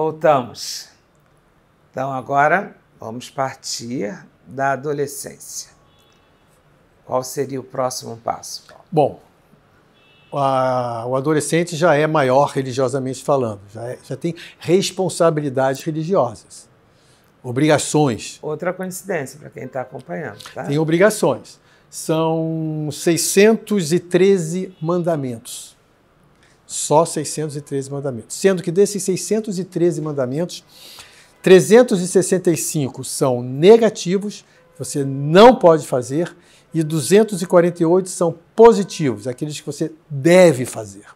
Voltamos. Então agora vamos partir da adolescência. Qual seria o próximo passo? Paulo? Bom, a, o adolescente já é maior religiosamente falando, já, é, já tem responsabilidades religiosas, obrigações. Outra coincidência para quem está acompanhando. Tá? Tem obrigações. São 613 mandamentos. Só 613 mandamentos. Sendo que desses 613 mandamentos, 365 são negativos, você não pode fazer, e 248 são positivos, aqueles que você deve fazer.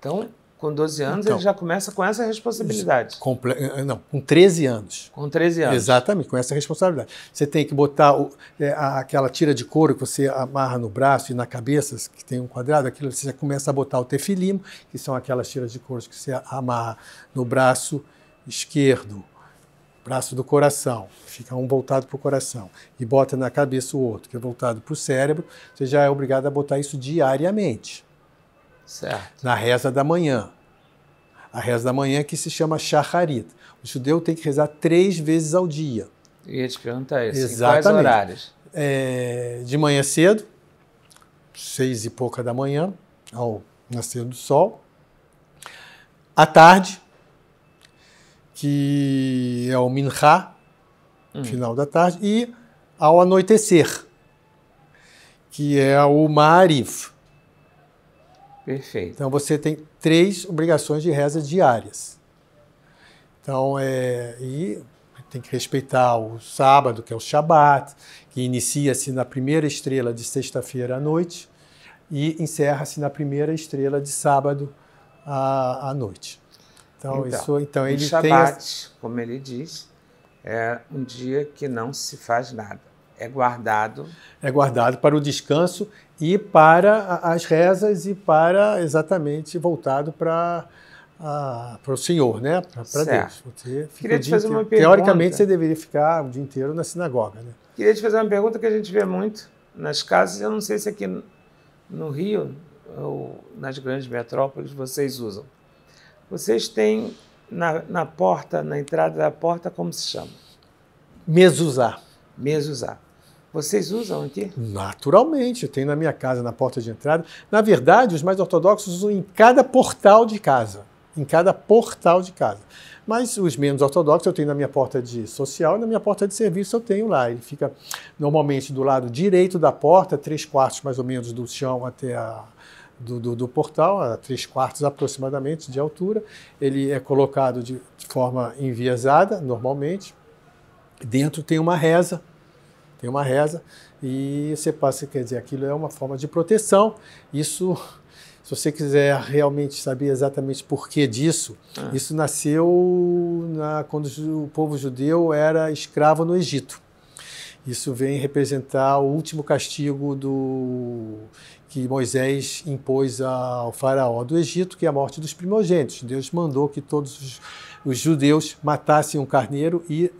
Então, com 12 anos então, ele já começa com essa responsabilidade. Comple... Eh, eh, não, com 13 anos. Com 13 anos. Exatamente, com essa responsabilidade. Você tem que botar o, é, aquela tira de couro que você amarra no braço e na cabeça, que tem um quadrado, aquilo você já começa a botar o tefilim, que são aquelas tiras de couro que você amarra no braço esquerdo, braço do coração, fica um voltado para o coração, e bota na cabeça o outro, que é voltado para o cérebro, você já é obrigado a botar isso diariamente. Certo. Na reza da manhã. A reza da manhã é que se chama shacharit. O judeu tem que rezar três vezes ao dia. E ia te perguntar isso. Exatamente. Em quais horários? É, de manhã cedo, seis e pouca da manhã, ao nascer do sol. À tarde, que é o Minha, hum. final da tarde, e ao anoitecer, que é o ma'arif, Perfeito. Então você tem três obrigações de reza diárias. Então, é, e tem que respeitar o sábado, que é o Shabat, que inicia-se na primeira estrela de sexta-feira à noite e encerra-se na primeira estrela de sábado à, à noite. Então, então, isso, então ele Shabat, tem. Shabat, como ele diz, é um dia que não se faz nada é guardado. É guardado para o descanso e para as rezas e para exatamente voltado para para o senhor, né? Para Deus. Você Queria te fazer inteiro. uma pergunta. Teoricamente, você deveria ficar o dia inteiro na sinagoga, né? Queria te fazer uma pergunta que a gente vê muito nas casas. Eu não sei se aqui no Rio ou nas grandes metrópoles vocês usam. Vocês têm na, na porta, na entrada da porta, como se chama? Mezuzá mesmo usar. Vocês usam aqui? Naturalmente, eu tenho na minha casa, na porta de entrada. Na verdade, os mais ortodoxos usam em cada portal de casa. Em cada portal de casa. Mas os menos ortodoxos eu tenho na minha porta de social e na minha porta de serviço eu tenho lá. Ele fica normalmente do lado direito da porta, três quartos mais ou menos do chão até a, do, do, do, portal, a 3 quartos aproximadamente de altura. Ele é colocado de, de forma enviesada, normalmente, Dentro tem uma reza, tem uma reza, e você passa, quer dizer, aquilo é uma forma de proteção. Isso, se você quiser realmente saber exatamente porquê disso, ah. isso nasceu na, quando o povo judeu era escravo no Egito. Isso vem representar o último castigo do que Moisés impôs ao faraó do Egito, que é a morte dos primogênitos. Deus mandou que todos os, os judeus matassem um carneiro e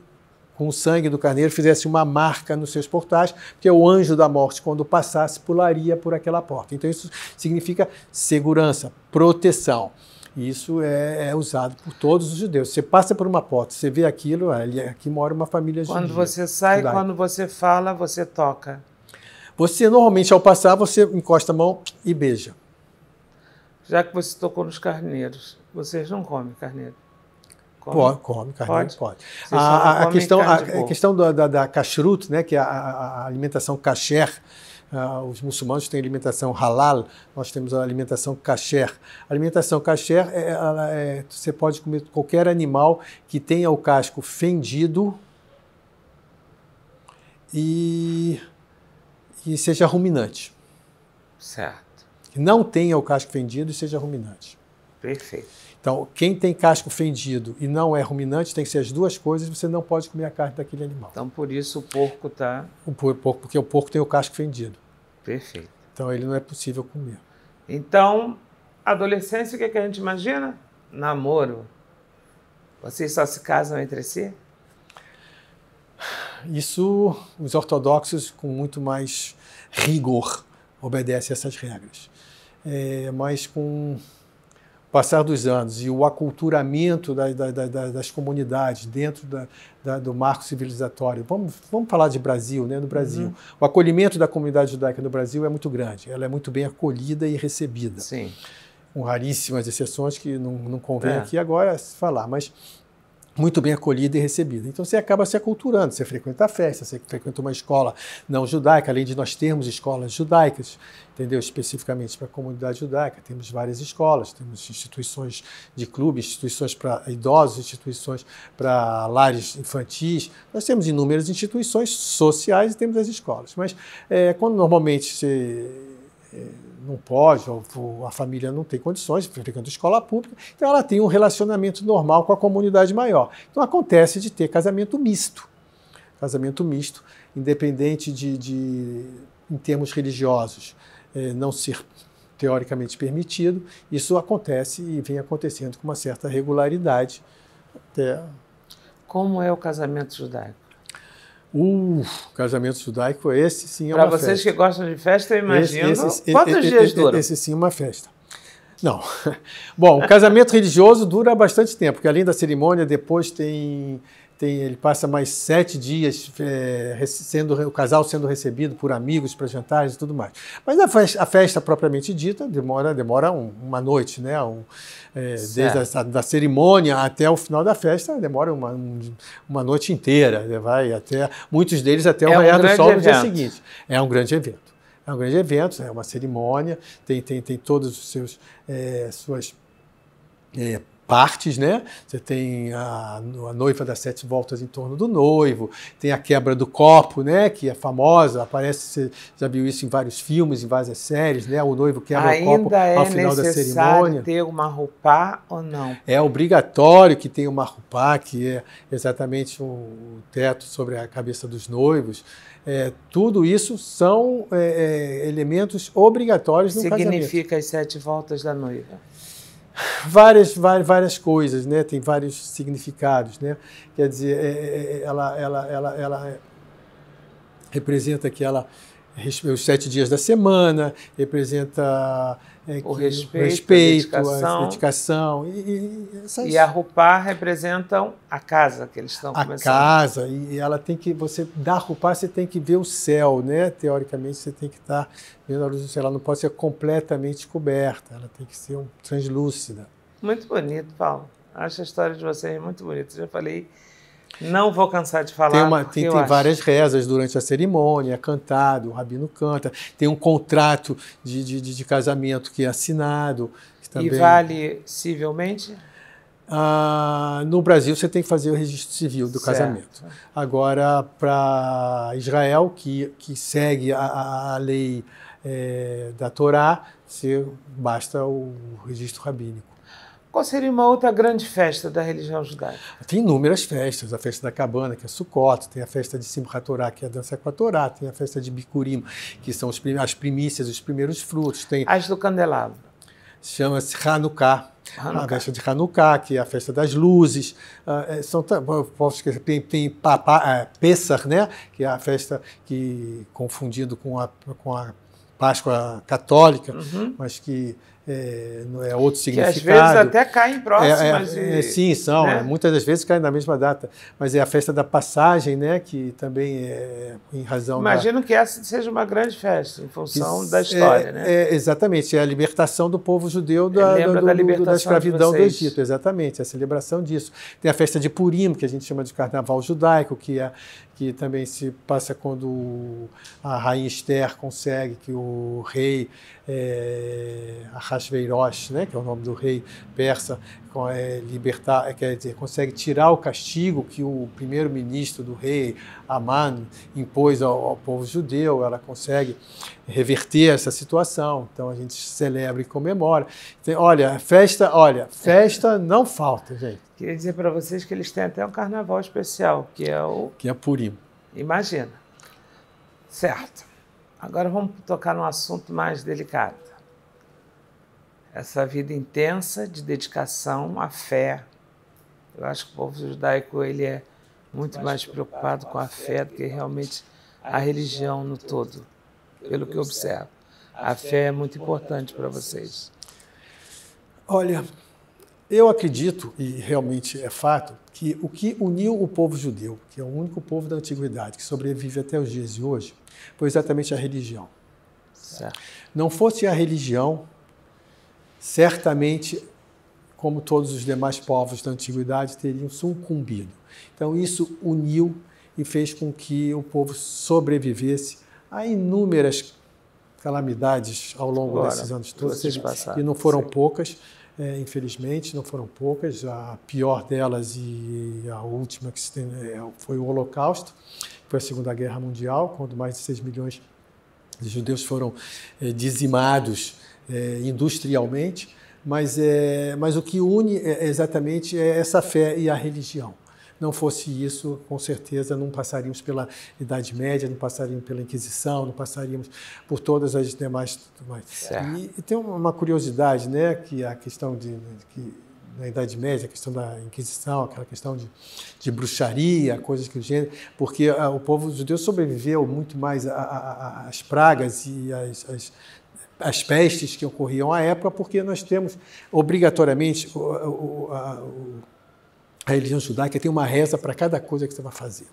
com o sangue do carneiro, fizesse uma marca nos seus portais, porque o anjo da morte, quando passasse, pularia por aquela porta. Então, isso significa segurança, proteção. Isso é, é, usado por todos os judeus. Você passa por uma porta, você vê aquilo, ali, aqui mora uma família judia. Quando você sai, Lá. quando você fala, você toca. Você normalmente ao passar, você encosta a mão e beija. Já que você tocou nos carneiros, vocês não comem carneiro? Come, come carne pode. pode. A, a, questão, a, a, questão da, da, da kashrut, né, que é a, a alimentação kasher, Uh, os muçulmanos têm alimentação halal, nós temos a alimentação kasher. A alimentação kasher, é, é, é, você pode comer qualquer animal que tenha o casco fendido e, e seja ruminante. Certo. Que não tenha o casco fendido e seja ruminante. Perfeito. Então, quem tem casco fendido e não é ruminante, tem que ser as duas coisas, você não pode comer a carne daquele animal. Então, por isso o porco está. porque o porco tem o casco fendido. Perfeito. Então, ele não é possível comer. Então, adolescência, o que, é que a gente imagina? Namoro. Vocês só se casam entre si? Isso, os ortodoxos, com muito mais rigor, obedecem essas regras. É, mas com passar dos anos e o aculturamento da, da, da, das comunidades dentro do marco civilizatório, vamos, vamos falar de Brasil, né? No Brasil, uhum. o acolhimento da comunidade judaica no Brasil é muito grande, ela é muito bem acolhida e recebida. Sim. Com raríssimas exceções que não, não convém é. aqui agora falar, mas muito bem acolhida e recebida. Então você acaba se aculturando, você frequenta a festa, você frequenta uma escola não judaica, além de nós termos escolas judaicas, entendeu? Especificamente para a comunidade judaica, temos várias escolas, temos instituições de clube, instituições para idosos, instituições para lares infantis, nós temos inúmeras instituições sociais e temos as escolas. Mas é, quando normalmente você é, não pode, a família não tem condições, frequenta escola pública, então ela tem um relacionamento normal com a comunidade maior. Então acontece de ter casamento misto. Casamento misto, independente de, de em termos religiosos, é, não ser teoricamente permitido, isso acontece e vem acontecendo com uma certa regularidade até. Como é o casamento judaico? Uh, casamento judaico, esse sim é pra uma festa. Para vocês que gostam de festa, eu imagino. Esse, esse, Quantos esse, dias dura? Esse sim é uma festa. Não. Bom, o casamento religioso dura bastante tempo, porque além da cerimônia, depois tem tem, ele passa mais sete dias é, sendo o casal sendo recebido por amigos para jantares e tudo mais. Mas a festa, a festa propriamente dita demora demora um, uma noite, né? Um, é, desde a da cerimônia até o final da festa demora uma, um, uma noite inteira, né? vai até muitos deles até o é raiar um do sol evento. no dia seguinte. É um grande evento. É um grande evento, é uma cerimônia, tem tem tem todos os seus é, suas é, partes, né? Você tem a, a, noiva das sete voltas em torno do noivo, tem a quebra do copo, né? Que é famosa, aparece, você já viu isso em vários filmes, em várias séries, né? O noivo quebra Ainda o copo é ao final da cerimônia. ter uma roupá ou não? É obrigatório que tenha uma roupá, que é exatamente o teto sobre a cabeça dos noivos. É, tudo isso são é, é elementos obrigatórios no Significa casamento. Significa as sete voltas da noiva várias, várias, várias coisas, né? Tem vários significados, né? Quer dizer, é, é, é ela, ela, ela, ela representa que ela os sete dias da semana, representa é o respeito, respeito, a dedicação. A dedicação e, e, essas... e, a rupá representam a casa que eles estão a começando. A casa, e ela tem que, você dá rupar, você tem que ver o céu, né? Teoricamente, você tem que estar tá vendo a luz do céu. Ela não pode ser completamente coberta, ela tem que ser um, translúcida. Muito bonito, Paulo. Acho a história de vocês muito bonita. Já falei não vou cansar de falar. Tem, uma, tem, tem várias rezas durante a cerimônia, cantado, o rabino canta, tem um contrato de, de, de casamento que é assinado. Que também... E vale civilmente? Ah, no Brasil, você tem que fazer o registro civil do certo. casamento. Agora, para Israel, que, que segue a, a lei é, da Torá, você, basta o registro rabínico. Qual seria uma outra grande festa da religião judaica? Tem inúmeras festas. A festa da cabana, que é Sukkot, tem a festa de Simchat Torah, que é a dança com a Torá, tem a festa de Bikurim, que são as primícias, os primeiros frutos. Tem... As do candelabro. Chama-se Hanukkah. Hanukkah. A festa de Hanukkah, que é a festa das luzes. Uh, são, posso esquecer, tem, tem papá, uh, é, né? que é a festa que, confundido com a, com a Páscoa católica, uhum. mas que é, é outro significado. Que às vezes até caem próximas. É, é, e, é, sim, são. Né? É, muitas das vezes caem na mesma data. Mas é a festa da passagem, né? Que também é em razão. Imagino da... que essa seja uma grande festa, em função da é, história, né? exatamente. É a libertação do povo judeu da, do, da, da, escravidão do Egito. Exatamente. A celebração disso. Tem a festa de Purim, que a gente chama de carnaval judaico, que é, que também se passa quando a rainha Esther consegue que o rei é, né, que é o nome do rei persa, é, libertar, eh, quer dizer, consegue tirar o castigo que o primeiro-ministro do rei Aman impôs ao, ao, povo judeu, ela consegue reverter essa situação. Então a gente celebra e comemora. Então, olha, festa, olha, festa não falta, gente. Queria dizer para vocês que eles têm até um carnaval especial, que é o. Que é Purim. Imagina. Certo. Agora vamos tocar num assunto mais delicado. Essa vida intensa de dedicação à fé. Eu acho que o povo judaico ele é muito mais, mais preocupado com a fé do que realmente a religião no todo, pelo que eu observo. A fé é, é muito importante para vocês. Olha, eu acredito, e realmente é fato, que o que uniu o povo judeu, que é o único povo da antiguidade que sobrevive até os dias de hoje, foi exatamente a religião. Certo. Não fosse a religião, certamente, como todos os demais povos da antiguidade, teriam sucumbido. Então, isso uniu e fez com que o povo sobrevivesse a inúmeras calamidades ao longo Agora, desses anos todos, e não foram Sim. poucas é, infelizmente, não foram poucas. A pior delas e a última que se tem, é, foi o Holocausto, foi a Segunda Guerra Mundial, quando mais de 6 milhões de judeus foram é, dizimados é, industrialmente. Mas, é, mas o que une é, exatamente é essa fé e a religião não fosse isso, com certeza não passaríamos pela Idade Média, não passaríamos pela Inquisição, não passaríamos por todas as demais. E, e, tem uma curiosidade, né, que a questão né, de que, na Idade Média, a questão da Inquisição, aquela questão de, de bruxaria, coisas que gênero, porque a, ah, o povo judeu sobreviveu muito mais às pragas e às as pestes que ocorriam à época, porque nós temos obrigatoriamente o, o, a, o a religião judaica tem uma reza para cada coisa que você vai fazer.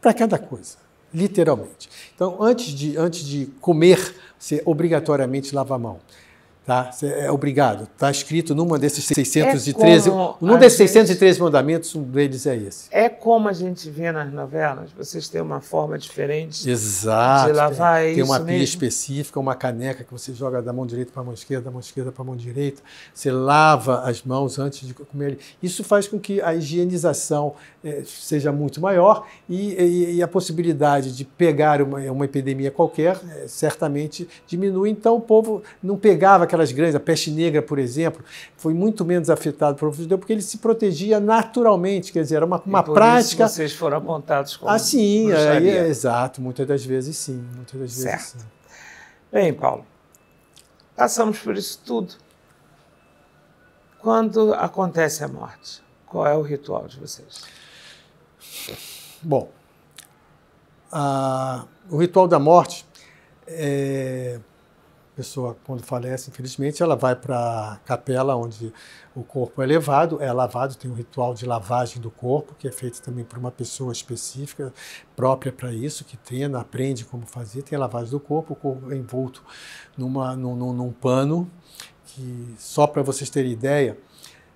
Para cada coisa, literalmente. Então, antes de, antes de comer, você obrigatoriamente lava a mão. Tá? é obrigado. Está escrito numa desses 613. É num desses gente, 613 mandamentos, um deles é esse. É como a gente vê nas novelas. Vocês têm uma forma diferente Exato, de lavar isso é Tem uma pia específica, uma caneca que você joga da mão direita para a mão esquerda, da mão esquerda para a mão direita. Você lava as mãos antes de comer. Isso faz com que a higienização é, seja muito maior e, e, e, a possibilidade de pegar uma, uma epidemia qualquer é, certamente diminui. Então o povo não pegava aquela aquelas grandes, a peste negra, por exemplo, foi muito menos afetado pelo judeu porque ele se protegia naturalmente, quer dizer, era uma, uma por prática. Isso vocês foram apontados como. Assim, ah, é, é, exato, muitas das vezes sim. Muitas das certo. vezes sim. Bem, Paulo, passamos por isso tudo. Quando acontece a morte, qual é o ritual de vocês? Bom, a, o ritual da morte é pessoa, quando falece, infelizmente, ela vai para a capela onde o corpo é levado, é lavado, tem um ritual de lavagem do corpo, que é feito também por uma pessoa específica, própria para isso, que treina, aprende como fazer, tem a lavagem do corpo, o corpo é envolto numa, num, num, num pano, que só para vocês terem ideia,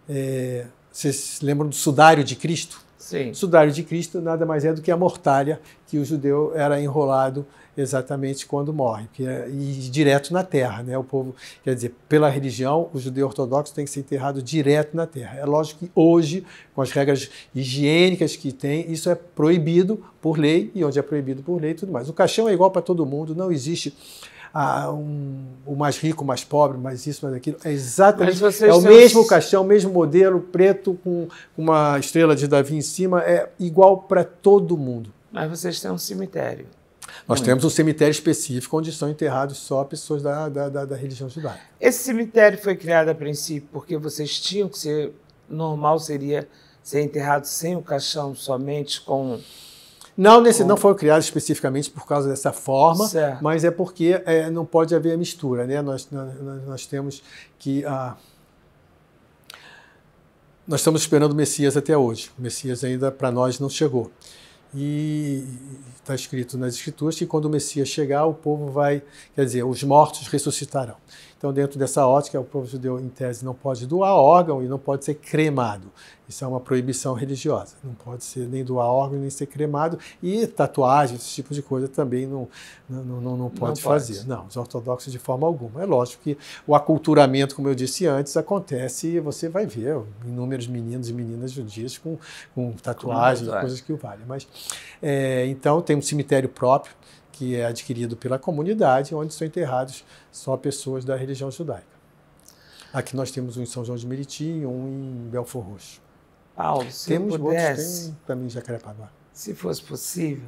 é, vocês lembram do sudário de Cristo? Sim. O sudário de Cristo nada mais é do que a mortalha que o judeu era enrolado exatamente quando morre, que é, e direto na terra, né? O povo, quer dizer, pela religião, o judeu ortodoxo tem que ser enterrado direto na terra. É lógico que hoje, com as regras higiênicas que tem, isso é proibido por lei e onde é proibido por lei, tudo mais. O caixão é igual para todo mundo, não existe ah, um, o mais rico, o mais pobre, mais isso, mais aquilo. É exatamente é o mesmo caixão, o mesmo modelo, preto com uma estrela de Davi em cima, é igual para todo mundo. Mas vocês têm um cemitério. Nós Muito. temos um cemitério específico onde são enterrados só pessoas da, da, da, da religião judaica. Esse cemitério foi criado a princípio porque vocês tinham que ser. Normal seria ser enterrado sem o caixão, somente com não, nesse, não foi criado especificamente por causa dessa forma, certo. mas é porque é, não pode haver a mistura, né? Nós, nós, nós temos que. Ah, nós estamos esperando o Messias até hoje. O Messias ainda para nós não chegou. E está escrito nas Escrituras que quando o Messias chegar, o povo vai, quer dizer, os mortos ressuscitarão. Então, dentro dessa ótica, o povo judeu, em tese, não pode doar órgão e não pode ser cremado. Isso é uma proibição religiosa. Não pode ser nem doar órgão, nem ser cremado. E tatuagem, esse tipo de coisa também não, não, não, não pode não fazer. Não, os ortodoxos de forma alguma. É lógico que o aculturamento, como eu disse antes, acontece e você vai ver inúmeros meninos e meninas judias com, com tatuagens, com é. coisas que o valem. Mas, é, então, tem um cemitério próprio que é adquirido pela comunidade, onde são enterrados só pessoas da religião judaica. Aqui nós temos um em São João de Meriti e um em Belfor Roxo. Paulo, se temos pudesse, outros, tem também em Jacarepaguá. Se fosse possível,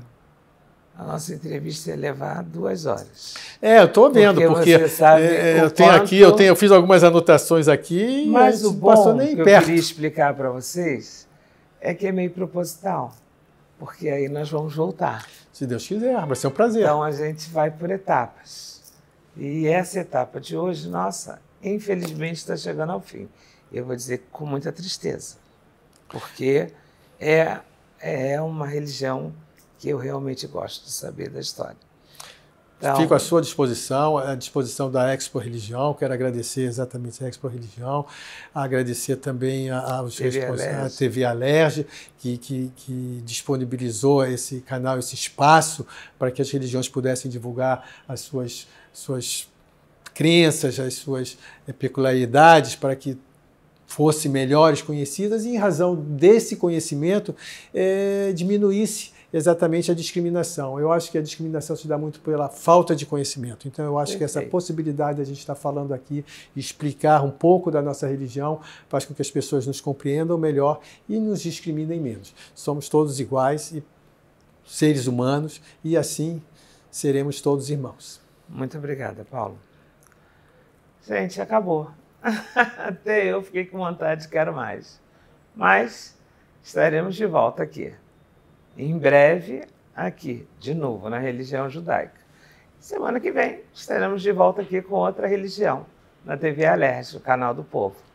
a nossa entrevista ia levar duas horas. É, eu estou vendo, porque, porque é, eu tenho quanto... aqui, eu tenho, eu fiz algumas anotações aqui, mas o bom nem que perto. eu queria explicar para vocês é que é meio proposital porque aí nós vamos voltar. Se Deus quiser, vai ser um prazer. Então a gente vai por etapas. E essa etapa de hoje, nossa, infelizmente está chegando ao fim. Eu vou dizer com muita tristeza, porque é, é uma religião que eu realmente gosto de saber da história. É Fico à sua disposição, à disposição da Expo Religião. Quero agradecer exatamente a Expo Religião, agradecer também aos responsáveis, TV Alerj, que, que, que, disponibilizou esse canal, esse espaço para que as religiões pudessem divulgar as suas, suas crenças, as suas eh, peculiaridades, para que fossem melhores conhecidas e, em razão desse conhecimento, é, diminuísse exatamente a discriminação. Eu acho que a discriminação se dá muito pela falta de conhecimento. Então, eu acho Perfeito. que essa possibilidade de a gente estar falando aqui, explicar um pouco da nossa religião, faz com que as pessoas nos compreendam melhor e nos discriminem menos. Somos todos iguais e seres humanos e assim seremos todos irmãos. Muito obrigada, Paulo. Gente, acabou. Até eu fiquei com vontade, quero mais. Mas estaremos de volta aqui em breve aqui, de novo, na religião judaica. Semana que vem estaremos de volta aqui com outra religião, na TV Alerj, o canal do povo.